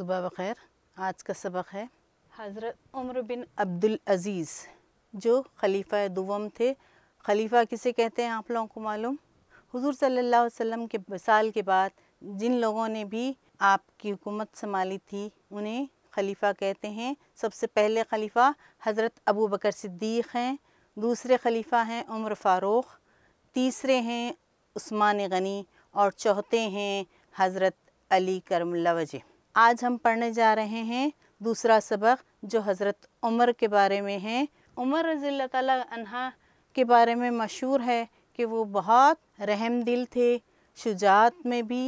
सुबह बखैर आज का सबक है हज़रत उम्र बिन अब्दुल अज़ीज़ जो खलीफा दुवम थे खलीफा किसे कहते हैं आप लोगों को मालूम हुजूर सल्लल्लाहु अलैहि वसल्लम के साल के बाद जिन लोगों ने भी आपकी हुकूमत संभाली थी उन्हें खलीफा कहते हैं सबसे पहले खलीफा हज़रत अबू बकर सिद्दीक़ हैं दूसरे खलीफा हैं उम्र फ़ारूक़ तीसरे हैं उस्मान गनी और चौथे हैं हज़रत अली करमल्ला वजह आज हम पढ़ने जा रहे हैं दूसरा सबक जो हज़रत उमर के बारे में है उमर रज़ी तह के बारे में मशहूर है कि वो बहुत रहम दिल थे शुजात में भी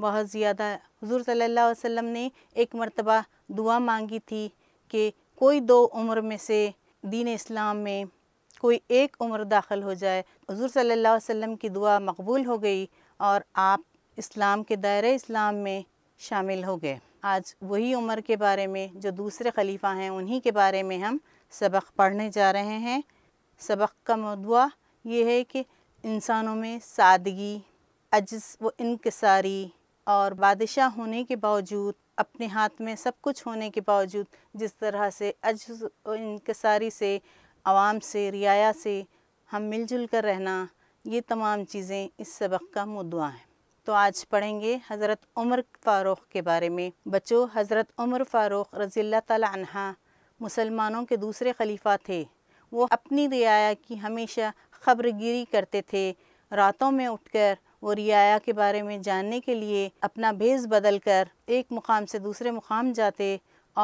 बहुत ज़्यादा हजूर सल्ला वसम ने एक मरतबा दुआ मांगी थी कि कोई दो उम्र में से दीन इस्लाम में कोई एक उम्र दाखिल हो जाए हजूर सल्ला वसम की दुआ मकबूल हो गई और आप इस्लाम के दायरे इस्लाम में शामिल हो गए आज वही उमर के बारे में जो दूसरे खलीफा हैं उन्हीं के बारे में हम सबक पढ़ने जा रहे हैं सबक का मदुआ ये है कि इंसानों में सादगी अजस व इनकसारी और बादशाह होने के बावजूद अपने हाथ में सब कुछ होने के बावजूद जिस तरह से अजस व इनकसारी से आवाम से रियाया से हम मिलजुल कर रहना ये तमाम चीज़ें इस सबक का मुद्दा हैं तो आज पढ़ेंगे हज़रत उमर फ़ारूक़ के बारे में बच्चों हज़रत उमर फ़ारूक़ रज़ी तला मुसलमानों के दूसरे खलीफा थे वो अपनी रियाया की हमेशा खबरगिरी करते थे रातों में उठकर वो रियाया के बारे में जानने के लिए अपना भेज बदल कर एक मुकाम से दूसरे मुकाम जाते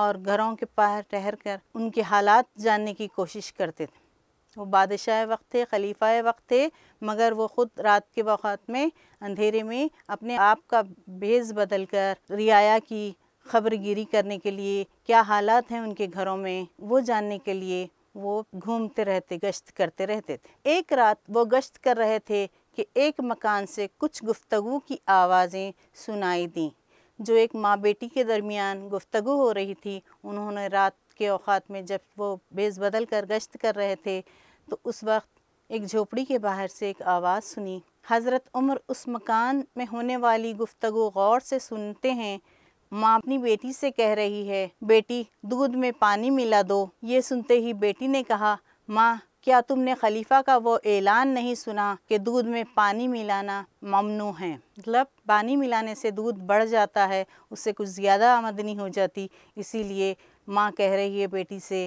और घरों के बाहर ठहर कर उनके हालात जानने की कोशिश करते थे वो बादशाह वक्त थे खलीफा वक्त थे मगर वो ख़ुद रात के वक़्त में अंधेरे में अपने आप का भेज बदल कर रियाया की खबरगिरी करने के लिए क्या हालात हैं उनके घरों में वो जानने के लिए वो घूमते रहते गश्त करते रहते थे एक रात वो गश्त कर रहे थे कि एक मकान से कुछ गुफ्तु की आवाज़ें सुनाई दी जो एक माँ बेटी के दरमियान गुफ्तगु हो रही थी उन्होंने रात के अवात में जब वो बेस बदल कर गश्त कर रहे थे तो उस वक्त एक झोपड़ी के बाहर से एक आवाज़ सुनी हज़रत उमर उस मकान में होने वाली गुफ्तगु गौर से सुनते हैं माँ अपनी बेटी से कह रही है बेटी दूध में पानी मिला दो ये सुनते ही बेटी ने कहा माँ क्या तुमने खलीफा का वो ऐलान नहीं सुना कि दूध में पानी मिलाना ममनू है मतलब पानी मिलाने से दूध बढ़ जाता है उससे कुछ ज़्यादा आमदनी हो जाती इसीलिए माँ कह रही है बेटी से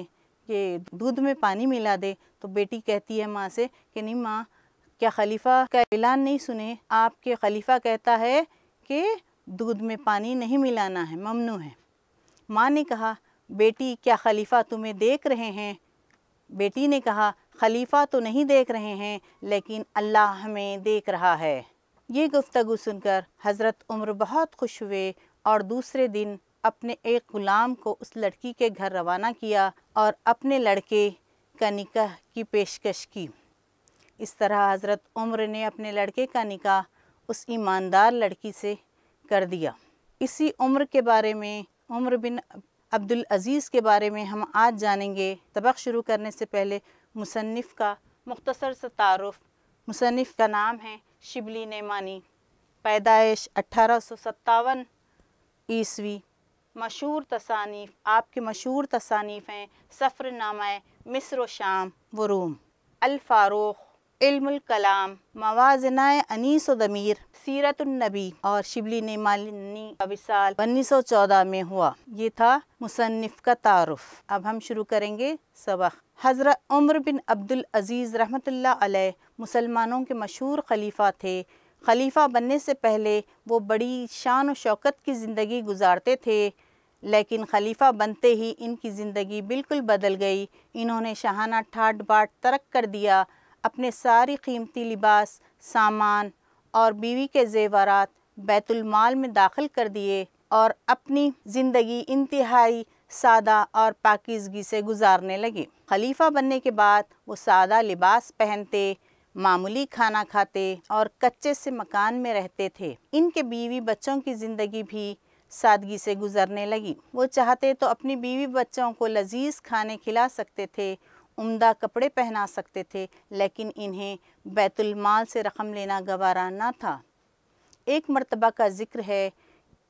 ये दूध में पानी मिला दे तो बेटी कहती है माँ से कि नहीं माँ क्या खलीफा का ऐलान नहीं सुने आपके खलीफा कहता है कि दूध में पानी नहीं मिलाना है ममनू है माँ ने कहा बेटी क्या खलीफा तुम्हें देख रहे हैं बेटी ने कहा खलीफा तो नहीं देख रहे हैं लेकिन अल्लाह हमें देख रहा है ये गुफ्तगु सुनकर हज़रत उम्र बहुत खुश हुए और दूसरे दिन अपने एक गुलाम को उस लड़की के घर रवाना किया और अपने लड़के का निकाह की पेशकश की इस तरह हज़रत उम्र ने अपने लड़के का निकाह उस ईमानदार लड़की से कर दिया इसी उम्र के बारे में उम्र बिन अब्दुल अज़ीज़ के बारे में हम आज जानेंगे सबक शुरू करने से पहले मुसनफ़ का मुख्तसर सा तारफ़ मुसनफ़ का नाम है शिबली नेमानी पैदाइश अठारह सौ सत्तावन ईस्वी मशहूर तसानीफ़ आपके मशहूर तसानीफ़ हैं सफ़रनामा मिस्र शाम वरूम अलफ़ारूख इल्मकलाम मवाजनाए अनीस दमीर सीरतुलनबी और शिबली ने मालिनी का विसाल उन्नीस सौ चौदह में हुआ ये था मुसनफ़ का तारफ़ अब हम शुरू करेंगे सबक हज़रत उम्र बिन अब्दुल अज़ीज़ रहमतुल्लाह अलैह मुसलमानों के मशहूर खलीफा थे खलीफा बनने से पहले वो बड़ी शान शौकत की ज़िंदगी गुजारते थे लेकिन खलीफा बनते ही इनकी ज़िंदगी बिल्कुल बदल गई इन्होंने शहाना ठाट बाट तरक कर दिया अपने सारी कीमती लिबास सामान और बीवी के जेवरात बैतुलमाल में दाखिल कर दिए और अपनी ज़िंदगी इंतहाई सादा और पाकिजगी से गुजारने लगे खलीफा बनने के बाद वो सादा लिबास पहनते मामूली खाना खाते और कच्चे से मकान में रहते थे इनके बीवी बच्चों की ज़िंदगी भी सादगी से गुजरने लगी वो चाहते तो अपनी बीवी बच्चों को लजीज खाने खिला सकते थे उम्दा कपड़े पहना सकते थे लेकिन इन्हें बैतुलमाल से रकम लेना गवारा ना था एक मरतबा का जिक्र है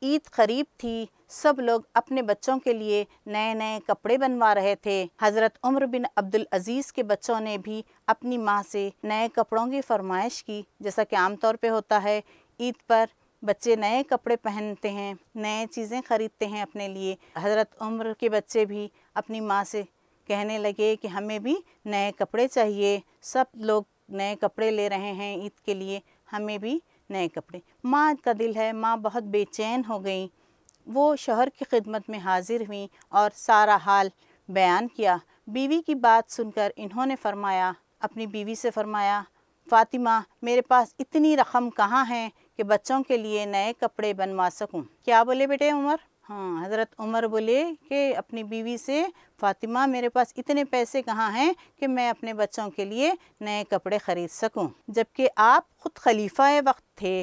ईद करीब थी सब लोग अपने बच्चों के लिए नए नए कपड़े बनवा रहे थे हज़रत उम्र बिन अब्दुल अजीज़ के बच्चों ने भी अपनी माँ से नए कपड़ों की फरमाइश की जैसा कि आमतौर पर होता है ईद पर बच्चे नए कपड़े पहनते हैं नए चीज़ें ख़रीदते हैं अपने लिए हजरत उम्र के बच्चे भी अपनी माँ से कहने लगे कि हमें भी नए कपड़े चाहिए सब लोग नए कपड़े ले रहे हैं ईद के लिए हमें भी नए कपड़े माँ का दिल है माँ बहुत बेचैन हो गई वो शोहर की खिदमत में हाजिर हुई और सारा हाल बयान किया बीवी की बात सुनकर इन्होंने फरमाया अपनी बीवी से फरमाया फ़ातिमा मेरे पास इतनी रकम कहाँ है कि बच्चों के लिए नए कपड़े बनवा सकूं क्या बोले बेटे उमर हाँ हज़रत उमर बोले कि अपनी बीवी से फ़ातिमा मेरे पास इतने पैसे कहाँ हैं कि मैं अपने बच्चों के लिए नए कपड़े ख़रीद सकूं जबकि आप ख़ुद खलीफा वक्त थे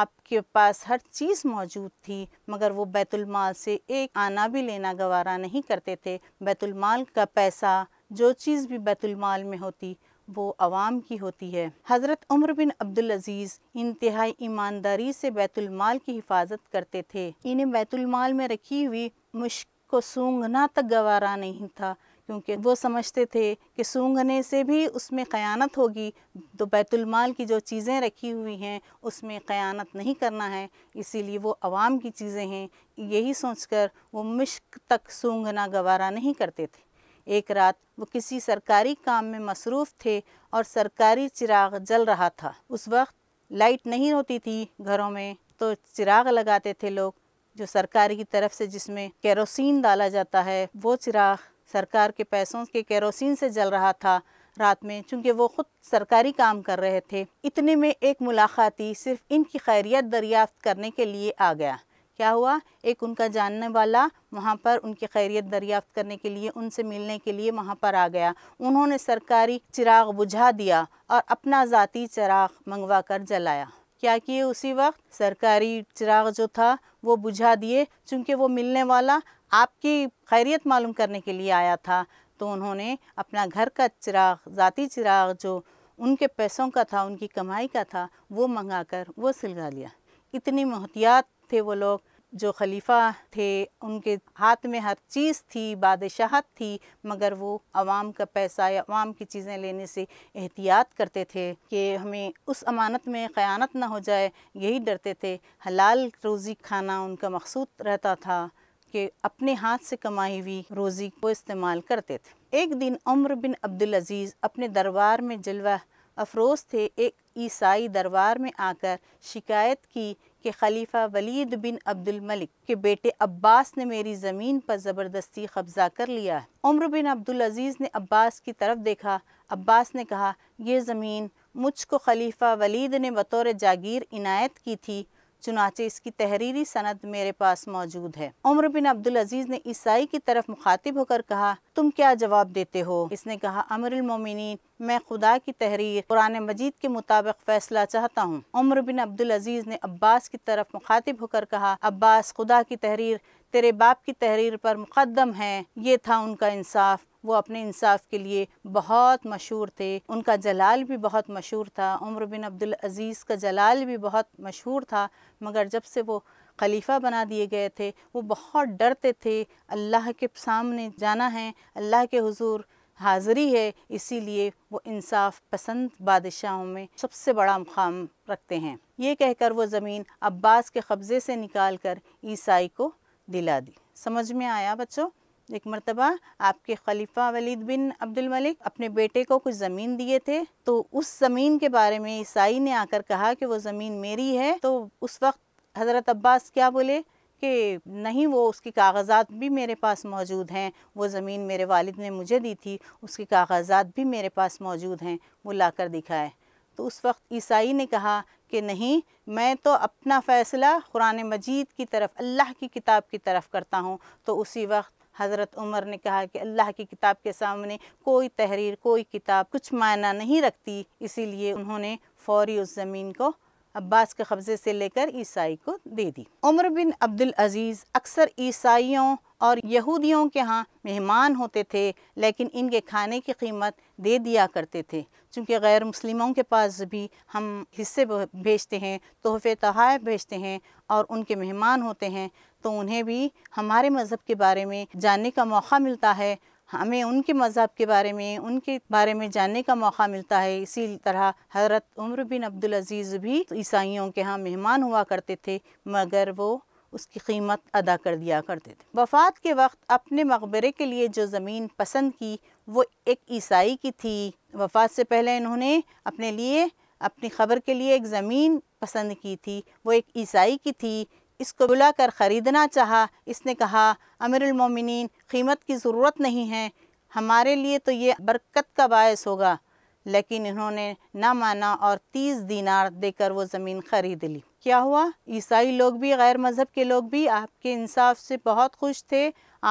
आपके पास हर चीज़ मौजूद थी मगर वो बैतुलमाल से एक आना भी लेना गवारा नहीं करते थे बैतुलमाल का पैसा जो चीज़ भी बैतुलमाल में होती वो आवाम की होती है हज़रत उम्र बिन अब्दुल अजीज़ इंतहाई ईमानदारी से बैतुलमाल की हिफाजत करते थे इन्हें बैतुलमाल में रखी हुई मुश्क को सूंघना तक गवारा नहीं था क्योंकि वो समझते थे कि सूंघने से भी उसमें ख़यानत होगी तो बैतुलमाल की जो चीज़ें रखी हुई हैं उसमें ख़यानत नहीं करना है इसीलिए वो आवाम की चीज़ें हैं यही सोचकर वो मुश्क तक सूंघना गवारा नहीं करते थे एक रात वो किसी सरकारी काम में मसरूफ़ थे और सरकारी चिराग जल रहा था उस वक्त लाइट नहीं होती थी घरों में तो चिराग लगाते थे लोग जो सरकारी की तरफ से जिसमें केरोसिन डाला जाता है वो चिराग सरकार के पैसों के केरोसिन से जल रहा था रात में चूंकि वो खुद सरकारी काम कर रहे थे इतने में एक मुलाकाती सिर्फ इनकी खैरियत दरियाफ्त करने के लिए आ गया क्या हुआ एक उनका जानने वाला वहाँ पर उनकी खैरियत दरियाफ्त करने के लिए उनसे मिलने के लिए वहाँ पर आ गया उन्होंने सरकारी चिराग बुझा दिया और अपना ज़ाती चिराग मंगवा कर जलाया क्या किए उसी वक्त सरकारी चिराग जो था वो बुझा दिए चूँकि वो मिलने वाला आपकी खैरियत मालूम करने के लिए आया था तो उन्होंने अपना घर का चिराग ज़ाती चिराग जो उनके पैसों का था उनकी कमाई का था वो मंगा कर वो सिलगा लिया इतनी महतियात थे वो लोग जो खलीफा थे उनके हाथ में हर चीज़ थी बादशाहत थी मगर वो आवाम का पैसा या आवाम की चीज़ें लेने से एहतियात करते थे कि हमें उस अमानत में ख़यानत ना हो जाए यही डरते थे हलाल रोज़ी खाना उनका मकसूद रहता था कि अपने हाथ से कमाई हुई रोज़ी को इस्तेमाल करते थे एक दिन उम्र बिन अब्दुल अजीज़ अपने दरबार में जलवा अफरोज़ थे एक ईसाई दरबार में आकर शिकायत की कि खलीफा वलीद बिन अब्दुल मलिक के बेटे अब्बास ने मेरी ज़मीन पर ज़बरदस्ती कब्ज़ा कर लिया है उम्र बिन अब्दुल अजीज़ ने अब्बास की तरफ देखा अब्बास ने कहा यह ज़मीन मुझको खलीफा वलीद ने बतौर जागीर इनायत की थी चुनाचे इसकी तहरीरी सनद मेरे पास मौजूद है उम्र बिन अब्दुल अजीज ने ईसाई की तरफ मुखातिब होकर कहा तुम क्या जवाब देते हो इसने कहा अमर मोमिन मैं खुदा की तहरीर कुरान मजीद के मुताबिक फैसला चाहता हूँ उम्र बिन अब्दुल अजीज़ ने अब्बास की तरफ मुखातिब होकर कहा अब्बास खुदा की तहरीर तेरे बाप की तहरीर पर मुकदम है ये था उनका इंसाफ वो अपने इंसाफ के लिए बहुत मशहूर थे उनका जलाल भी बहुत मशहूर था उम्र बिन अब्दुल अज़ीज़ का जलाल भी बहुत मशहूर था मगर जब से वो खलीफा बना दिए गए थे वो बहुत डरते थे अल्लाह के सामने जाना है अल्लाह के हुजूर हाज़री है इसीलिए वो इंसाफ पसंद बादशाहों में सबसे बड़ा मुकाम रखते हैं ये कहकर वो ज़मीन अब्बास के कब्ज़े से निकाल कर ईसाई को दिला दी समझ में आया बच्चों एक मरतबा आपके खलीफा वलीद बिन अब्दुल मलिक अपने बेटे को कुछ ज़मीन दिए थे तो उस ज़मीन के बारे में ईसाई ने आकर कहा कि वो ज़मीन मेरी है तो उस वक्त हज़रत अब्बास क्या बोले कि नहीं वो उसकी कागजात भी मेरे पास मौजूद हैं वो ज़मीन मेरे वालिद ने मुझे दी थी उसकी कागजात भी मेरे पास मौजूद हैं वो ला कर दिखाए तो उस वक्त ईसाई ने कहा कि नहीं मैं तो अपना फ़ैसला कुरान मजीद की तरफ अल्लाह की किताब की तरफ करता हूँ तो उसी वक्त हज़रत उमर ने कहा कि अल्लाह की किताब के सामने कोई तहरीर कोई किताब कुछ मायना नहीं रखती इसीलिए उन्होंने फ़ौरी उस ज़मीन को अब्बास के कब्ज़े से लेकर ईसाई को दे दी उमर बिन अब्दुल अजीज़ अक्सर ईसाइयों और यहूदियों के यहाँ मेहमान होते थे लेकिन इनके खाने की कीमत दे दिया करते थे चूँकि गैर मुस्लिमों के पास भी हम हिस्से भेजते हैं तोहफ़े तहाइफ भेजते हैं और उनके मेहमान होते हैं तो उन्हें भी हमारे मज़हब के बारे में जानने का मौका मिलता है हमें उनके मज़हब के बारे में उनके बारे में जानने का मौका मिलता है इसी तरह हज़रत उम्र बिन अब्दुल अजीज़ भी ईसाइयों के यहाँ मेहमान हुआ करते थे मगर वो उसकी कीमत अदा कर दिया करते थे वफात के वक्त अपने मकबरे के लिए जो ज़मीन पसंद की वो एक ईसाई की थी वफात से पहले इन्होंने अपने लिए अपनी खबर के लिए एक ज़मीन पसंद की थी वो एक ईसाई की थी इसको बुलाकर ख़रीदना चाहा इसने कहा मोमिनीन कीमत की ज़रूरत नहीं है हमारे लिए तो ये बरकत का बायस होगा लेकिन इन्होंने ना माना और तीस दीनार देकर वो ज़मीन ख़रीद ली क्या हुआ ईसाई लोग भी गैर मज़हब के लोग भी आपके इंसाफ से बहुत खुश थे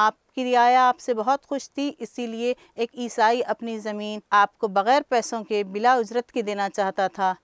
आपकी रियाया आपसे बहुत खुश थी इसीलिए एक ईसाई अपनी ज़मीन आपको बग़ैर पैसों के बिला उजरत के देना चाहता था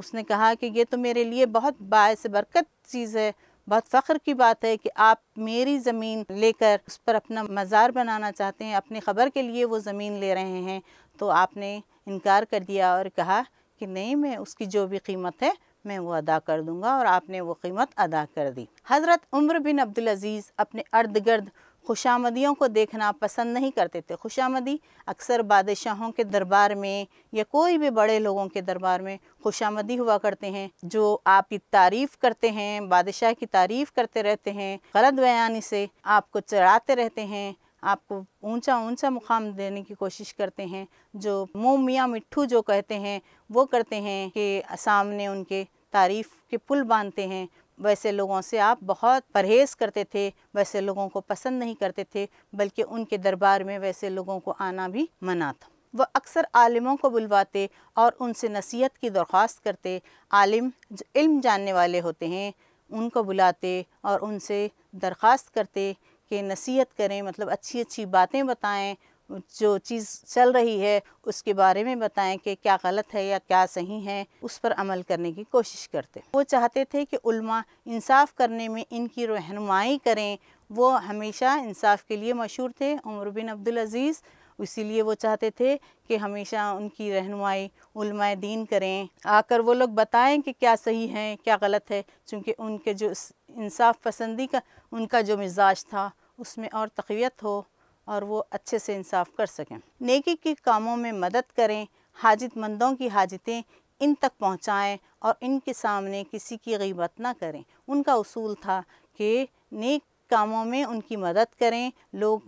उसने कहा कि ये तो मेरे लिए बहुत बायस बरकत चीज़ है बहुत फ़ख्र की बात है कि आप मेरी ज़मीन लेकर उस पर अपना मज़ार बनाना चाहते हैं अपनी ख़बर के लिए वो ज़मीन ले रहे हैं तो आपने इनकार कर दिया और कहा कि नहीं मैं उसकी जो भी कीमत है मैं वो अदा कर दूंगा और आपने वो कीमत अदा कर दी हज़रत उम्र बिन अब्दुल अजीज़ अपने अर्द गर्द खुशामदियों को देखना पसंद नहीं करते थे खुशामदी अक्सर बादशाहों के दरबार में या कोई भी बड़े लोगों के दरबार में खुशामदी हुआ करते हैं जो आपकी तारीफ़ करते हैं बादशाह की तारीफ़ करते रहते हैं गलत बयानी से आपको चढ़ाते रहते हैं आपको ऊंचा ऊंचा मुकाम देने की कोशिश करते हैं जो मुँह मियाँ मिट्ठू जो कहते हैं वो करते हैं कि सामने उनके तारीफ़ के पुल बांधते हैं वैसे लोगों से आप बहुत परहेज़ करते थे वैसे लोगों को पसंद नहीं करते थे बल्कि उनके दरबार में वैसे लोगों को आना भी मना था वह अक्सर आलिमों को बुलवाते और उनसे नसीहत की दरख्वास्त करते आलिम जो इल्म जानने वाले होते हैं उनको बुलाते और उनसे दरख्वास्त करते कि नसीहत करें मतलब अच्छी अच्छी बातें बताएं जो चीज़ चल रही है उसके बारे में बताएं कि क्या गलत है या क्या सही है उस पर अमल करने की कोशिश करते वो चाहते थे कि उल्मा इंसाफ करने में इनकी रहनुमाई करें वो हमेशा इंसाफ के लिए मशहूर थे उमर बिन अब्दुल अज़ीज़ इसीलिए वो चाहते थे कि हमेशा उनकी रहनुमाई उल्मा दीन करें आकर वो लोग बताएं कि क्या सही है क्या गलत है चूँकि उनके जो इंसाफ पसंदी का उनका जो मिजाज था उसमें और तकवीत हो और वो अच्छे से इंसाफ कर सकें नेकी के कामों में मदद करें हाजतमंदों की हाजतें इन तक पहुँचाएँ और इनके सामने किसी की गीबत ना करें उनका उसूल था कि नेक कामों में उनकी मदद करें लोग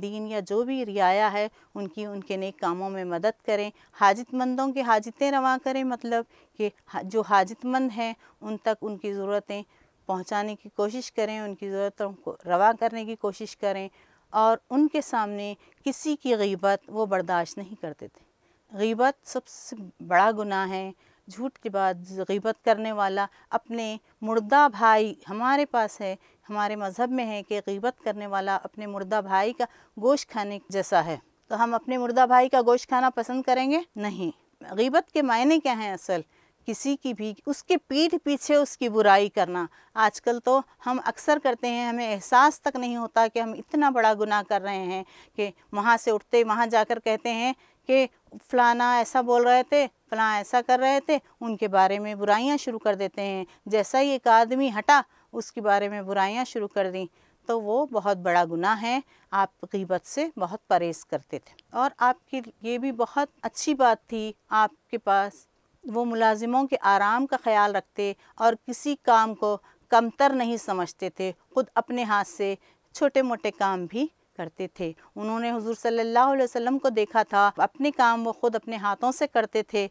दीन या जो भी रियाया है उनकी उनके नेक कामों में मदद करें हाजतमंदों की हाजतें रवा करें मतलब कि जो हाजतमंद हैं उन तक उनकी ज़रूरतें पहुंचाने की कोशिश करें उनकी ज़रूरतों को रवा करने की कोशिश करें और उनके सामने किसी की गीबत वो बर्दाश्त नहीं करते थे गीबत सबसे बड़ा गुनाह है झूठ के बाद गीबत करने वाला अपने मुर्दा भाई हमारे पास है हमारे मज़हब में है कि गीबत करने वाला अपने मुर्दा भाई का गोश्त खाने जैसा है तो हम अपने मुर्दा भाई का गोश्त खाना पसंद करेंगे नहीं गीबत के मायने क्या हैं असल किसी की भी उसके पीठ पीछे उसकी बुराई करना आजकल तो हम अक्सर करते हैं हमें एहसास तक नहीं होता कि हम इतना बड़ा गुनाह कर रहे हैं कि वहाँ से उठते वहाँ जाकर कहते हैं कि फलाना ऐसा बोल रहे थे फलाना ऐसा कर रहे थे उनके बारे में बुराइयाँ शुरू कर देते हैं जैसा ही एक आदमी हटा उसके बारे में बुराइयाँ शुरू कर दी तो वो बहुत बड़ा गुनाह है आप गीबत से बहुत परहेज़ करते थे और आपकी ये भी बहुत अच्छी बात थी आपके पास वो मुलाजिमों के आराम का ख्याल रखते और किसी काम को कमतर नहीं समझते थे खुद अपने हाथ से छोटे मोटे काम भी करते थे उन्होंने हुजूर सल्लल्लाहु अलैहि वसल्लम को देखा था अपने काम वो खुद अपने हाथों से करते थे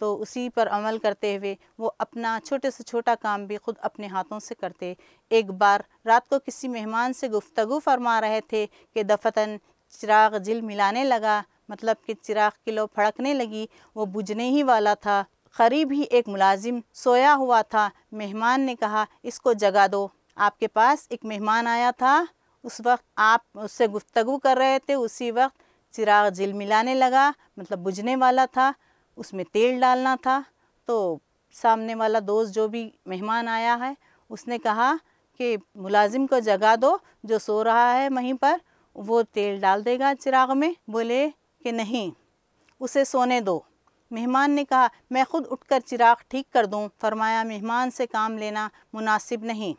तो उसी पर अमल करते हुए वो अपना छोटे से छोटा काम भी खुद अपने हाथों से करते एक बार रात को किसी मेहमान से गुफ्तगु फरमा रहे थे कि दफतन चिराग जिल मिलाने लगा मतलब कि चिराग की लो फड़कने लगी वो बुझने ही वाला था करीब ही एक मुलाजिम सोया हुआ था मेहमान ने कहा इसको जगा दो आपके पास एक मेहमान आया था उस वक्त आप उससे गुफ्तगु कर रहे थे उसी वक्त चिराग झिलमिलाने लगा मतलब बुझने वाला था उसमें तेल डालना था तो सामने वाला दोस्त जो भी मेहमान आया है उसने कहा कि मुलाजिम को जगा दो जो सो रहा है वहीं पर वो तेल डाल देगा चिराग में बोले कि नहीं उसे सोने दो मेहमान ने कहा मैं खुद उठकर चिराग ठीक कर दूं। फरमाया मेहमान से काम लेना मुनासिब नहीं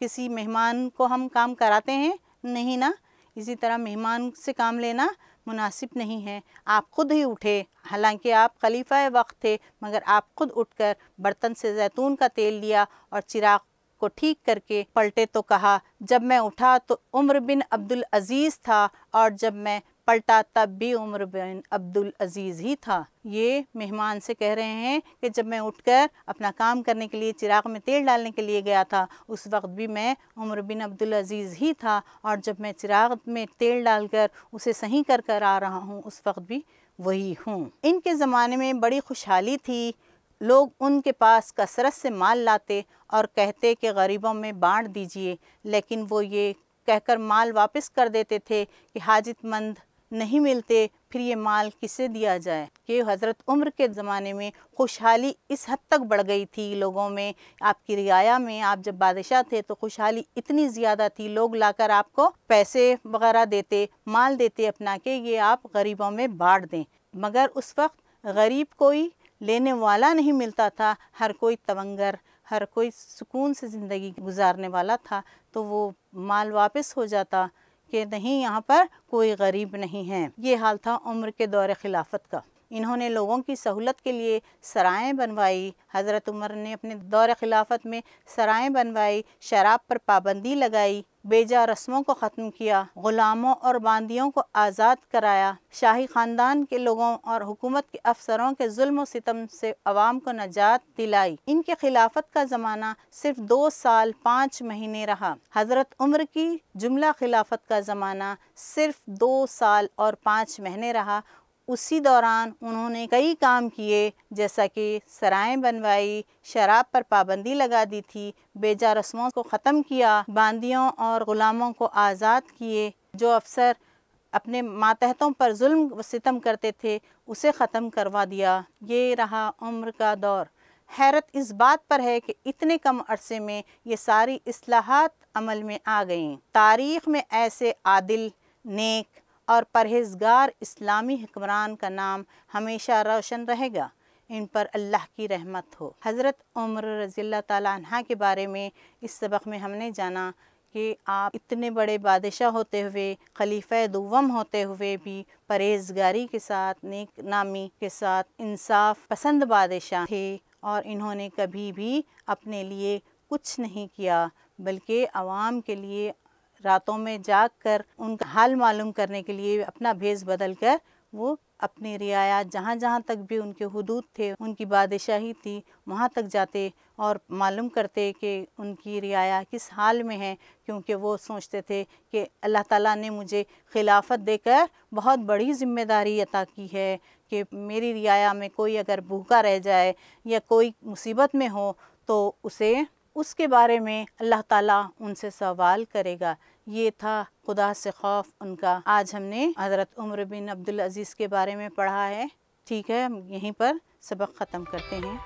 किसी मेहमान को हम काम कराते हैं नहीं ना इसी तरह मेहमान से काम लेना मुनासिब नहीं है आप खुद ही उठे हालांकि आप खलीफा वक्त थे मगर आप खुद उठकर बर्तन से जैतून का तेल लिया और चिराग को ठीक करके पलटे तो कहा जब मैं उठा तो उम्र बिन अब्दुल अजीज़ था और जब मैं पलटा तब भी उम्र बिन अब्दुल अजीज़ ही था ये मेहमान से कह रहे हैं कि जब मैं उठकर अपना काम करने के लिए चिराग में तेल डालने के लिए गया था उस वक्त भी मैं उम्र बिन अब्दुल अजीज़ ही था और जब मैं चिराग में तेल डालकर उसे सही कर कर आ रहा हूँ उस वक्त भी वही हूँ इनके ज़माने में बड़ी खुशहाली थी लोग उनके पास कसरत से माल लाते और कहते कि गरीबों में बांट दीजिए लेकिन वो ये कहकर माल वापस कर देते थे कि हाजतमंद नहीं मिलते फिर ये माल किसे दिया जाए कि हज़रत उम्र के ज़माने में खुशहाली इस हद तक बढ़ गई थी लोगों में आपकी रियाया में आप जब बादशाह थे तो खुशहाली इतनी ज़्यादा थी लोग लाकर आपको पैसे वगैरह देते माल देते अपना के ये आप गरीबों में बांट दें मगर उस वक्त गरीब कोई लेने वाला नहीं मिलता था हर कोई तवंगर हर कोई सुकून से ज़िंदगी गुजारने वाला था तो वो माल वापस हो जाता कि नहीं यहाँ पर कोई गरीब नहीं है ये हाल था उम्र के दौर खिलाफत का इन्होंने लोगों की सहूलत के लिए सरायें बनवाई हज़रत उमर ने अपने दौर खिलाफत में सराएँ बनवाई शराब पर पाबंदी लगाई बेजा रस्मों को ख़त्म किया ग़ुलामों और बांदियों को आज़ाद कराया शाही ख़ानदान के लोगों और हुकूमत के अफसरों के जुल्म सितम से अवाम को नजात दिलाई इनके खिलाफत का ज़माना सिर्फ दो साल पाँच महीने रहा हज़रत उम्र की जुमला खिलाफत का ज़माना सिर्फ दो साल और पाँच महीने रहा उसी दौरान उन्होंने कई काम किए जैसा कि सराएं बनवाई शराब पर पाबंदी लगा दी थी बेजा रस्मों को ख़त्म किया बांदियों और ग़ुलामों को आज़ाद किए जो अफसर अपने मातहतों पर जुल्म व सितम करते थे उसे ख़त्म करवा दिया ये रहा उम्र का दौर हैरत इस बात पर है कि इतने कम अरसे में ये सारी असलाहत अमल में आ गईं तारीख़ में ऐसे आदिल नेक और परहेजगार इस्लामी हुक्मरान का नाम हमेशा रोशन रहेगा इन पर अल्लाह की रहमत हो हज़रत उम्र रज़ी तह के बारे में इस सबक में हमने जाना कि आप इतने बड़े बादशाह होते हुए खलीफा दुवम होते हुए भी परहेजगारी के साथ नेक नामी के साथ इंसाफ पसंद बादशाह थे और इन्होंने कभी भी अपने लिए कुछ नहीं किया बल्कि आवाम के लिए रातों में जाग कर उनका हाल मालूम करने के लिए अपना भेज बदल कर वो अपनी रियाया जहाँ जहाँ तक भी उनके हदूद थे उनकी बादशाही थी वहाँ तक जाते और मालूम करते कि उनकी रियाया किस हाल में है क्योंकि वो सोचते थे कि अल्लाह ताला ने मुझे खिलाफत देकर बहुत बड़ी ज़िम्मेदारी अता की है कि मेरी रियाया में कोई अगर भूखा रह जाए या कोई मुसीबत में हो तो उसे उसके बारे में अल्लाह ताला उनसे सवाल करेगा ये था खुदा से खौफ उनका आज हमने हज़रत उम्र बिन अब्दुल अज़ीज़ के बारे में पढ़ा है ठीक है हम यहीं पर सबक ख़त्म करते हैं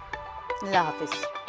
अल्लाह हाफिज़